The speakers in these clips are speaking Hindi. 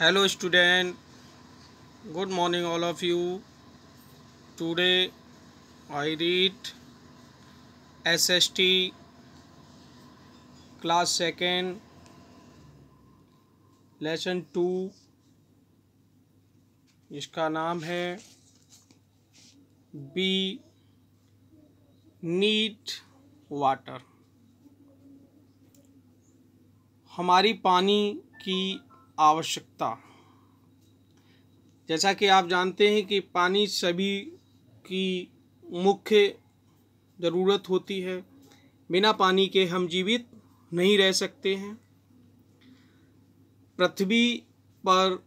hello student good morning all of you today I read SST class second lesson two इसका नाम है बी नीट वाटर हमारी पानी की आवश्यकता जैसा कि आप जानते हैं कि पानी सभी की मुख्य ज़रूरत होती है बिना पानी के हम जीवित नहीं रह सकते हैं पृथ्वी पर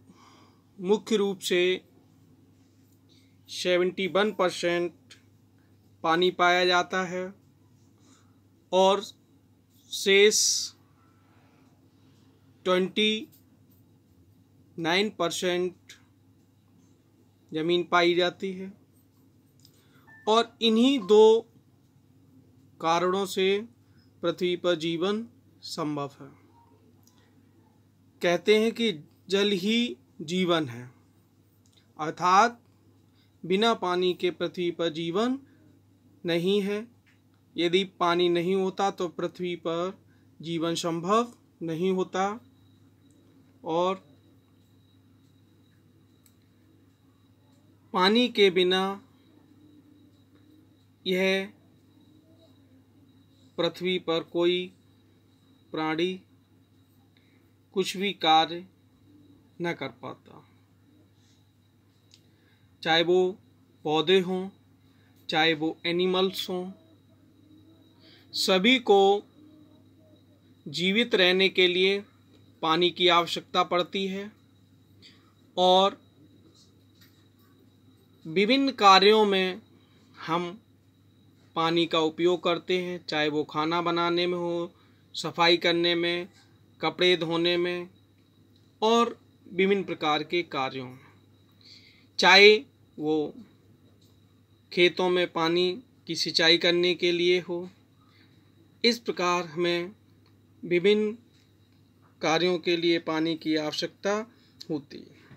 मुख्य रूप से सेवेंटी वन परसेंट पानी पाया जाता है और शेष ट्वेंटी नाइन परसेंट ज़मीन पाई जाती है और इन्हीं दो कारणों से पृथ्वी पर जीवन संभव है कहते हैं कि जल ही जीवन है अर्थात बिना पानी के पृथ्वी पर जीवन नहीं है यदि पानी नहीं होता तो पृथ्वी पर जीवन संभव नहीं होता और पानी के बिना यह पृथ्वी पर कोई प्राणी कुछ भी कार्य न कर पाता चाहे वो पौधे हों चाहे वो एनिमल्स हों सभी को जीवित रहने के लिए पानी की आवश्यकता पड़ती है और विभिन्न कार्यों में हम पानी का उपयोग करते हैं चाहे वो खाना बनाने में हो सफाई करने में कपड़े धोने में और विभिन्न प्रकार के कार्यों में चाहे वो खेतों में पानी की सिंचाई करने के लिए हो इस प्रकार हमें विभिन्न कार्यों के लिए पानी की आवश्यकता होती है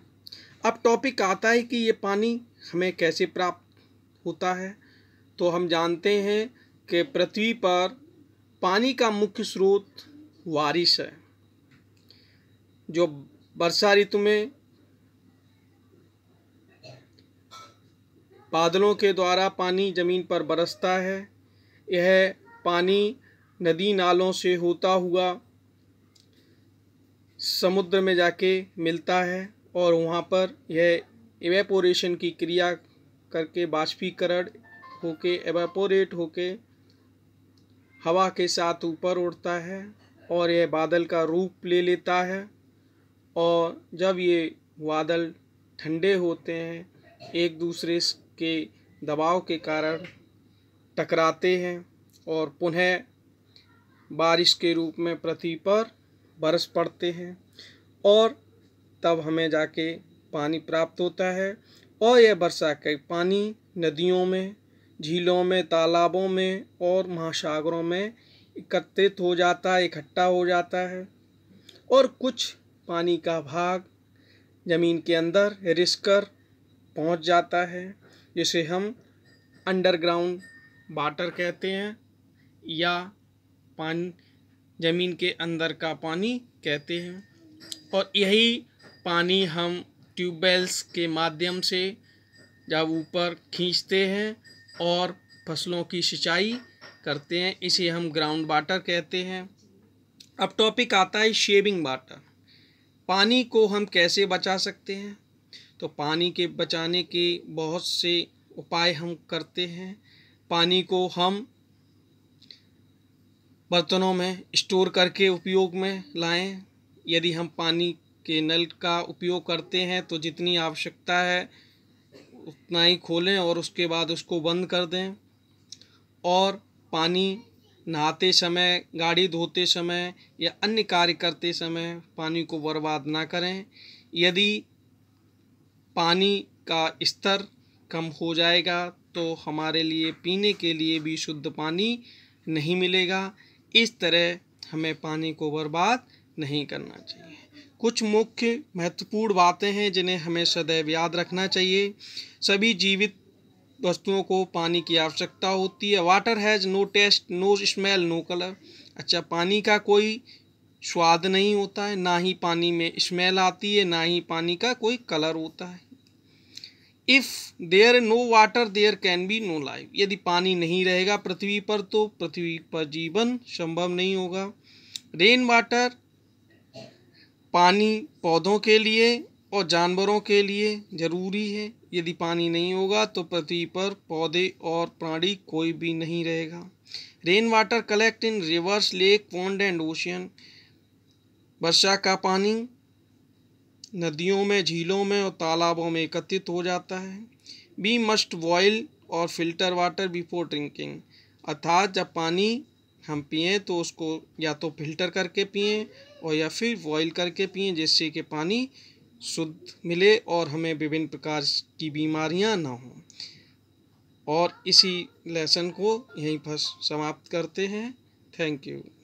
अब टॉपिक आता है कि ये पानी हमें कैसे प्राप्त होता है तो हम जानते हैं कि पृथ्वी पर पानी का मुख्य स्रोत बारिश है जो वर्षा ऋतु में बादलों के द्वारा पानी ज़मीन पर बरसता है यह पानी नदी नालों से होता हुआ समुद्र में जाके मिलता है और वहाँ पर यह एवेपोरेशन की क्रिया करके बाष्पीकरण होके एवेपोरेट होके हवा के साथ ऊपर उड़ता है और यह बादल का रूप ले लेता है और जब ये बादल ठंडे होते हैं एक दूसरे के दबाव के कारण टकराते हैं और पुनः बारिश के रूप में पृथ्वी पर बरस पड़ते हैं और तब हमें जाके पानी प्राप्त होता है और यह वर्षा का पानी नदियों में झीलों में तालाबों में और महासागरों में एकत्रित हो जाता है इकट्ठा हो जाता है और कुछ पानी का भाग ज़मीन के अंदर रिस कर पहुँच जाता है जिसे हम अंडरग्राउंड वाटर कहते हैं या पानी ज़मीन के अंदर का पानी कहते हैं और यही पानी हम ट्यूबवेल्स के माध्यम से जब ऊपर खींचते हैं और फसलों की सिंचाई करते हैं इसे हम ग्राउंड वाटर कहते हैं अब टॉपिक आता है शेविंग वाटर पानी को हम कैसे बचा सकते हैं तो पानी के बचाने के बहुत से उपाय हम करते हैं पानी को हम बर्तनों में स्टोर करके उपयोग में लाएं यदि हम पानी के नल का उपयोग करते हैं तो जितनी आवश्यकता है उतना ही खोलें और उसके बाद उसको बंद कर दें और पानी नहाते समय गाड़ी धोते समय या अन्य कार्य करते समय पानी को बर्बाद ना करें यदि पानी का स्तर कम हो जाएगा तो हमारे लिए पीने के लिए भी शुद्ध पानी नहीं मिलेगा इस तरह हमें पानी को बर्बाद नहीं करना चाहिए कुछ मुख्य महत्वपूर्ण बातें हैं जिन्हें हमें सदैव याद रखना चाहिए सभी जीवित वस्तुओं को पानी की आवश्यकता होती है water has no taste no smell no colour अच्छा पानी का कोई स्वाद नहीं होता है ना ही पानी में स्मेल आती है ना ही पानी का कोई कलर होता है if there no water there can be no life यदि पानी नहीं रहेगा पृथ्वी पर तो पृथ्वी पर जीवन संभव नहीं होगा रेन वाटर पानी पौधों के लिए और जानवरों के लिए ज़रूरी है यदि पानी नहीं होगा तो पृथ्वी पर पौधे और प्राणी कोई भी नहीं रहेगा rain water collect in rivers lake pond and ocean वर्षा का पानी नदियों में झीलों में और तालाबों में एकत्रित हो जाता है बी मस्ट बॉयल और फिल्टर वाटर बिफोर ड्रिंकिंग अर्थात जब पानी हम पिएँ तो उसको या तो फ़िल्टर करके पिएँ और या फिर बॉइल करके पिएँ जिससे कि पानी शुद्ध मिले और हमें विभिन्न प्रकार की बीमारियां ना हों और इसी लेसन को यहीं पर समाप्त करते हैं थैंक यू